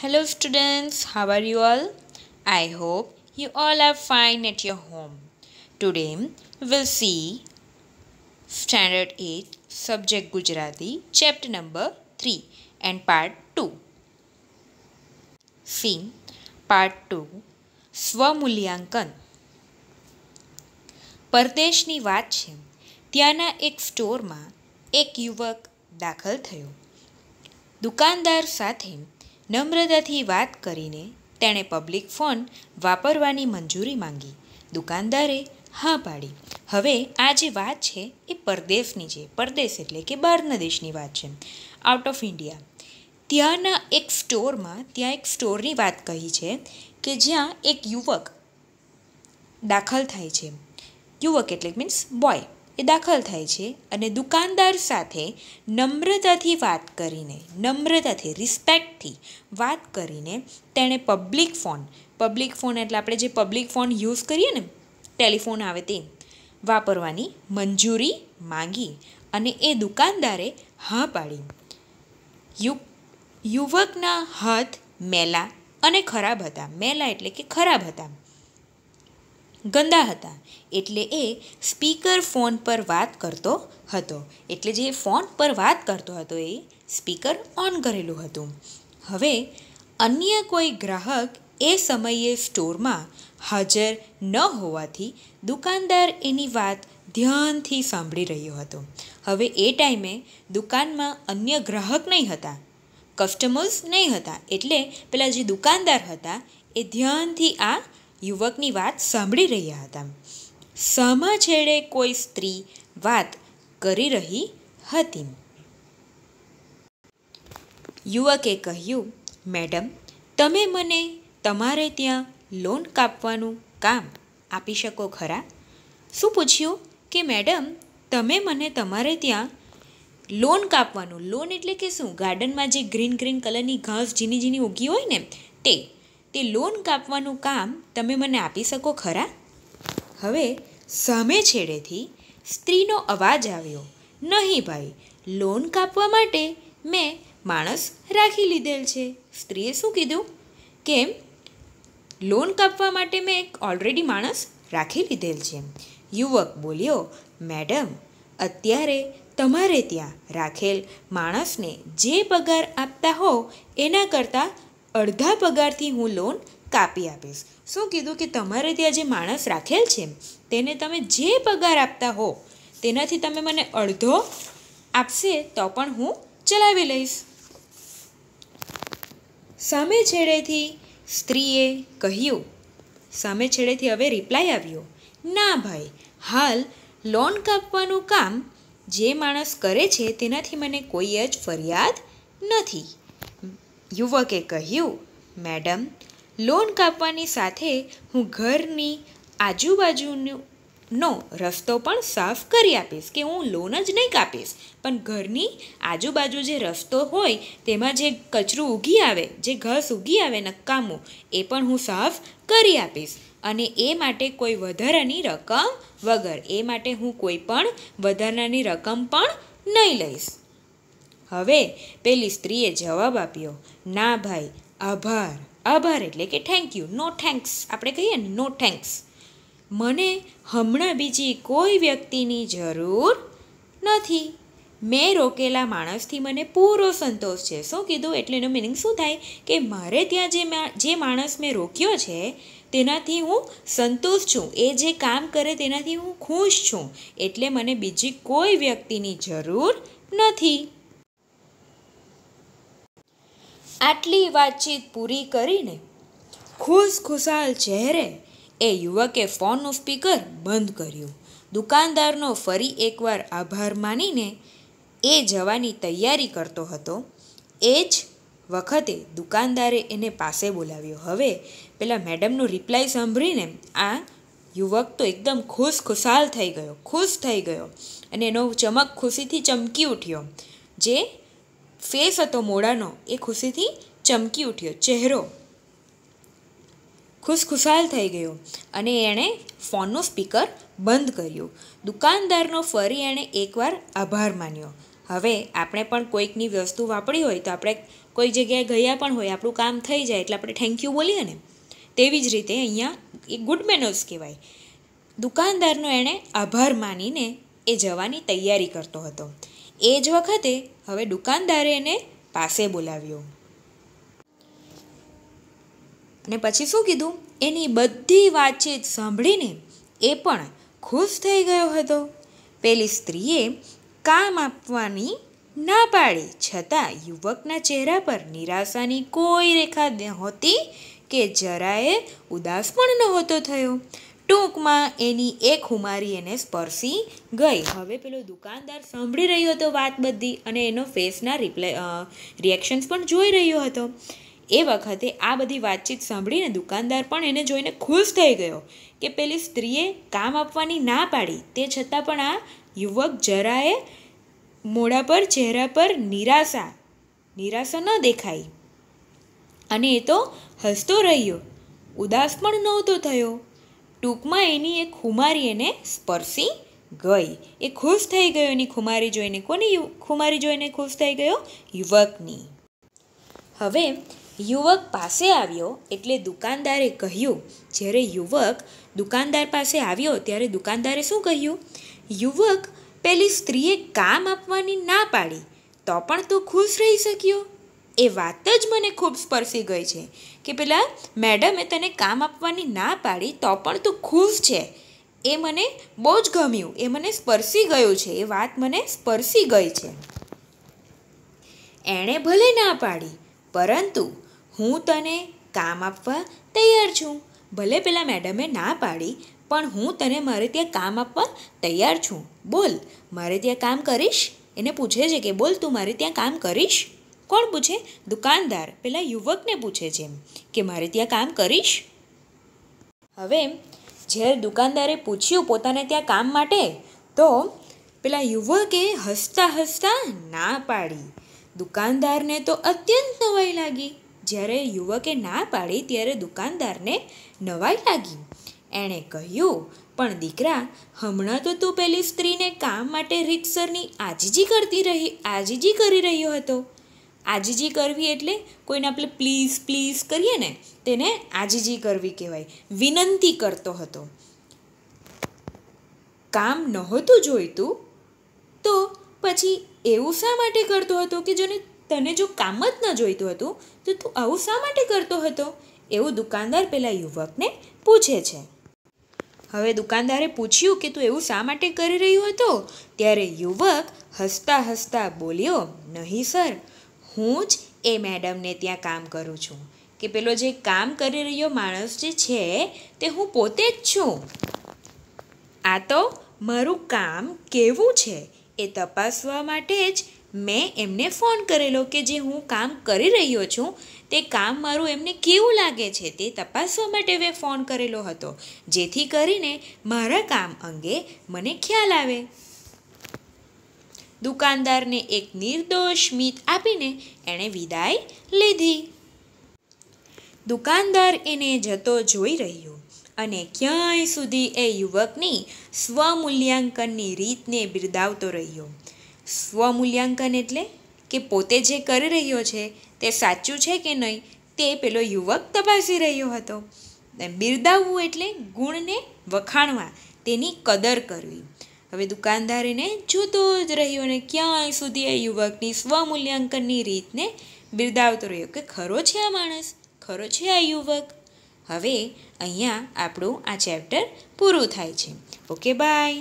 Hello students, how are you all? I hope you all are fine at your home. Today we'll see Standard 8 Subject Gujarati Chapter number 3 and Part 2. See Part 2 સ્વમૂલ્યાંકન પરદેશની વાત છે ત્યાંના એક સ્ટોરમાં એક યુવક દાખલ થયો દુકાનદાર સાથે નમ્રતાથી વાત કરીને તેણે પબ્લિક ફોન વાપરવાની મંજૂરી માંગી દુકાનદારે હા પાડી હવે આ જે વાત છે એ પરદેશની છે પરદેશ એટલે કે બહારના દેશની વાત છે આઉટ ઓફ ઇન્ડિયા ત્યાંના એક સ્ટોરમાં ત્યાં એક સ્ટોરની વાત કહી છે કે જ્યાં એક યુવક દાખલ થાય છે યુવક એટલે મીન્સ બોય એ દાખલ થાય છે અને દુકાનદાર સાથે નમ્રતાથી વાત કરીને નમ્રતાથી રિસ્પેક્ટથી વાત કરીને તેણે પબ્લિક ફોન પબ્લિક ફોન એટલે આપણે જે પબ્લિક ફોન યુઝ કરીએ ને ટેલિફોન આવે તે વાપરવાની મંજૂરી માંગી અને એ દુકાનદારે હા પાડી યુ યુવકના હાથ મેલા અને ખરાબ હતા મેલા એટલે કે ખરાબ હતા ગંદા હતા એટલે એ સ્પીકર ફોન પર વાત કરતો હતો એટલે જે ફોન પર વાત કરતો હતો એ સ્પીકર ઓન કરેલું હતું હવે અન્ય કોઈ ગ્રાહક એ સમયે સ્ટોરમાં હાજર ન હોવાથી દુકાનદાર એની વાત ધ્યાનથી સાંભળી રહ્યો હતો હવે એ ટાઈમે દુકાનમાં અન્ય ગ્રાહક નહીં હતા કસ્ટમર્સ નહીં હતા એટલે પેલા જે દુકાનદાર હતા એ ધ્યાનથી આ યુવકની વાત સાંભળી રહ્યા હતા સામા છેડે કોઈ સ્ત્રી વાત કરી રહી હતી યુવકે કહ્યું મેડમ તમે મને તમારે ત્યાં લોન કાપવાનું કામ આપી શકો ખરા શું પૂછ્યું કે મેડમ તમે મને તમારે ત્યાં લોન કાપવાનું લોન એટલે કે શું ગાર્ડનમાં જે ગ્રીન ગ્રીન કલરની ઘાસ ઝીની ઝીની ઉગી હોય ને તે તે લોન કાપવાનું કામ તમે મને આપી શકો ખરા હવે સામે છેડેથી સ્ત્રીનો અવાજ આવ્યો નહીં ભાઈ લોન કાપવા માટે મેં માણસ રાખી લીધેલ છે સ્ત્રીએ શું કીધું કેમ લોન કાપવા માટે મેં એક ઓલરેડી માણસ રાખી લીધેલ છે યુવક બોલ્યો મેડમ અત્યારે તમારે ત્યાં રાખેલ માણસને જે પગાર આપતા હો એના કરતાં અડધા પગારથી હું લોન કાપી આપીશ શું કીધું કે તમારે ત્યાં જે માણસ રાખેલ છે તેને તમે જે પગાર આપતા હો તેનાથી તમે મને અડધો આપશે તો પણ હું ચલાવી લઈશ સામે છેડેથી સ્ત્રીએ કહ્યું સામે છેડેથી હવે રિપ્લાય આવ્યો ના ભાઈ હાલ લોન કાપવાનું કામ જે માણસ કરે છે તેનાથી મને કોઈ જ ફરિયાદ નથી યુવકે કહ્યું મેડમ લોન કાપવાની સાથે હું ઘરની આજુબાજુનું રસ્તો પણ સાફ કરી આપીશ કે હું લોન જ નહીં કાપીશ પણ ઘરની આજુબાજુ જે રસ્તો હોય તેમાં જે કચરું ઉગી આવે જે ઘસ ઉગી આવે નકામું એ પણ હું સાફ કરી આપીશ અને એ માટે કોઈ વધારાની રકમ વગર એ માટે હું કોઈ પણ વધારાની રકમ પણ નહીં લઈશ હવે પેલી સ્ત્રીએ જવાબ આપ્યો ના ભાઈ આભાર આભાર એટલે કે થેન્ક યુ નો થેન્ક્સ આપણે કહીએ ને નો થેન્ક્સ મને હમણાં બીજી કોઈ વ્યક્તિની જરૂર નથી મેં રોકેલા માણસથી મને પૂરો સંતોષ છે શું કીધું એટલે એનો મિનિંગ શું થાય કે મારે ત્યાં જે જે માણસ મેં રોક્યો છે તેનાથી હું સંતોષ છું એ જે કામ કરે તેનાથી હું ખુશ છું એટલે મને બીજી કોઈ વ્યક્તિની જરૂર નથી આટલી વાતચીત પૂરી કરીને ખુશ ખુશાલ ચહેરે એ યુવકે ફોનનું સ્પીકર બંધ કર્યું દુકાનદારનો ફરી એકવાર આભાર માનીને એ જવાની તૈયારી કરતો હતો એ જ વખતે દુકાનદારે એને પાસે બોલાવ્યો હવે પેલા મેડમનો રિપ્લાય સાંભળીને આ યુવક તો એકદમ ખુશ ખુશાલ થઈ ગયો ખુશ થઈ ગયો અને એનો ચમક ખુશીથી ચમકી ઉઠ્યો જે ફેસ હતો મોડાનો એ ખુશીથી ચમકી ઉઠ્યો ચહેરો ખુશખુશાલ થઈ ગયો અને એણે ફોનનું સ્પીકર બંધ કર્યું દુકાનદારનો ફરી એણે એકવાર આભાર માન્યો હવે આપણે પણ કોઈકની વસ્તુ વાપરી હોય તો આપણે કોઈ જગ્યાએ ગયા પણ હોય આપણું કામ થઈ જાય એટલે આપણે થેન્ક યુ બોલીએ ને તેવી જ રીતે અહીંયા એ ગુડ મેનર્સ કહેવાય દુકાનદારનો એણે આભાર માનીને એ જવાની તૈયારી કરતો હતો એ જ વખતે હવે દુકાનદારે એને પાસે બોલાવ્યો અને પછી શું કીધું એની બધી વાતચીત સાંભળીને એ પણ ખુશ થઈ ગયો હતો પેલી સ્ત્રીએ કામ આપવાની ના પાડી છતાં યુવકના ચહેરા પર નિરાશાની કોઈ રેખા નહોતી કે જરાએ ઉદાસ પણ નહોતો થયો ટૂંકમાં એની એક હુમારી એને સ્પર્શી ગઈ હવે પેલો દુકાનદાર સાંભળી રહ્યો હતો વાત બધી અને એનો ફેસના રિપ્લે રિએક્શન્સ પણ જોઈ રહ્યો હતો એ વખતે આ બધી વાતચીત સાંભળીને દુકાનદાર પણ એને જોઈને ખુશ થઈ ગયો કે પેલી સ્ત્રીએ કામ આપવાની ના પાડી તે છતાં પણ આ યુવક જરાએ મોઢા પર ચહેરા પર નિરાશા નિરાશા ન દેખાઈ અને એ તો હસતો રહ્યો ઉદાસ પણ નહોતો થયો ટૂંકમાં એની એ ખુમારી એને સ્પર્શી ગઈ એ ખુશ થઈ ગયો એની ખુમારી જોઈને કોની ખુમારી જોઈને ખુશ થઈ ગયો યુવકની હવે યુવક પાસે આવ્યો એટલે દુકાનદારે કહ્યું જ્યારે યુવક દુકાનદાર પાસે આવ્યો ત્યારે દુકાનદારે શું કહ્યું યુવક પેલી સ્ત્રીએ કામ આપવાની ના પાડી તો પણ તું ખુશ રહી શક્યો એ વાત જ મને ખૂબ સ્પર્શી ગઈ છે કે પેલા મેડમે તને કામ આપવાની ના પાડી તો પણ તું ખુશ છે એ મને બહુ જ ગમ્યું એ મને સ્પર્શી ગયું છે એ વાત મને સ્પર્શી ગઈ છે એણે ભલે ના પાડી પરંતુ હું તને કામ આપવા તૈયાર છું ભલે પેલા મેડમે ના પાડી પણ હું તને મારે ત્યાં કામ આપવા તૈયાર છું બોલ મારે ત્યાં કામ કરીશ એને પૂછે છે કે બોલ તું મારે ત્યાં કામ કરીશ કોણ પૂછે દુકાનદાર પેલા યુવકને પૂછે છે કે મારે ત્યાં કામ કરીશ હવે જ્યારે દુકાનદારે પૂછ્યું પોતાને ત્યાં કામ માટે તો પેલા યુવકે હસતા હસતા ના પાડી દુકાનદારને તો અત્યંત નવાઈ લાગી જ્યારે યુવકે ના પાડી ત્યારે દુકાનદારને નવાઈ લાગી એણે કહ્યું પણ દીકરા હમણાં તો તું પેલી સ્ત્રીને કામ માટે રીતસરની આજીજી કરતી રહી આજીજી કરી રહ્યો હતો આજીજી કરવી એટલે કોઈને આપણે પ્લીઝ પ્લીઝ કરીએ ને તેને આજીજી કરવી કહેવાય વિનંતી કરતો હતો કામ નહોતું જોઈતું તો પછી એવું શા માટે કરતો હતો કે જેને તને જો કામ જ ન જોઈતું હતું તો તું આવું શા માટે કરતો હતો એવું દુકાનદાર પેલા યુવકને પૂછે છે હવે દુકાનદારે પૂછ્યું કે તું એવું શા માટે કરી રહ્યો હતો ત્યારે યુવક હસતા હસતા બોલ્યો નહીં સર હું જ એ મેડમને ત્યાં કામ કરું છું કે પેલો જે કામ કરી રહ્યો માણસ જે છે તે હું પોતે જ છું આ તો મારું કામ કેવું છે એ તપાસવા માટે જ મેં એમને ફોન કરેલો કે જે હું કામ કરી રહ્યો છું તે કામ મારું એમને કેવું લાગે છે તે તપાસવા માટે મેં ફોન કરેલો હતો જેથી કરીને મારા કામ અંગે મને ખ્યાલ આવે દુકાનદારને એક નિર્દોષ મિત આપીને એણે વિદાય લીધી દુકાનદાર એને જતો જોઈ રહ્યો અને ક્યાંય સુધી એ યુવકની સ્વમૂલ્યાંકનની રીતને બિરદાવતો રહ્યો સ્વમૂલ્યાંકન એટલે કે પોતે જે કરી રહ્યો છે તે સાચું છે કે નહીં તે પેલો યુવક તપાસી રહ્યો હતો બિરદાવવું એટલે ગુણને વખાણવા તેની કદર કરવી હવે દુકાનદારીને એને જોતો જ રહ્યો અને ક્યાંય સુધી આ યુવકની સ્વમૂલ્યાંકનની રીતને બિરદાવતો રહ્યો કે ખરો છે આ માણસ ખરો છે આ યુવક હવે અહીંયા આપણું આ ચેપ્ટર પૂરું થાય છે ઓકે બાય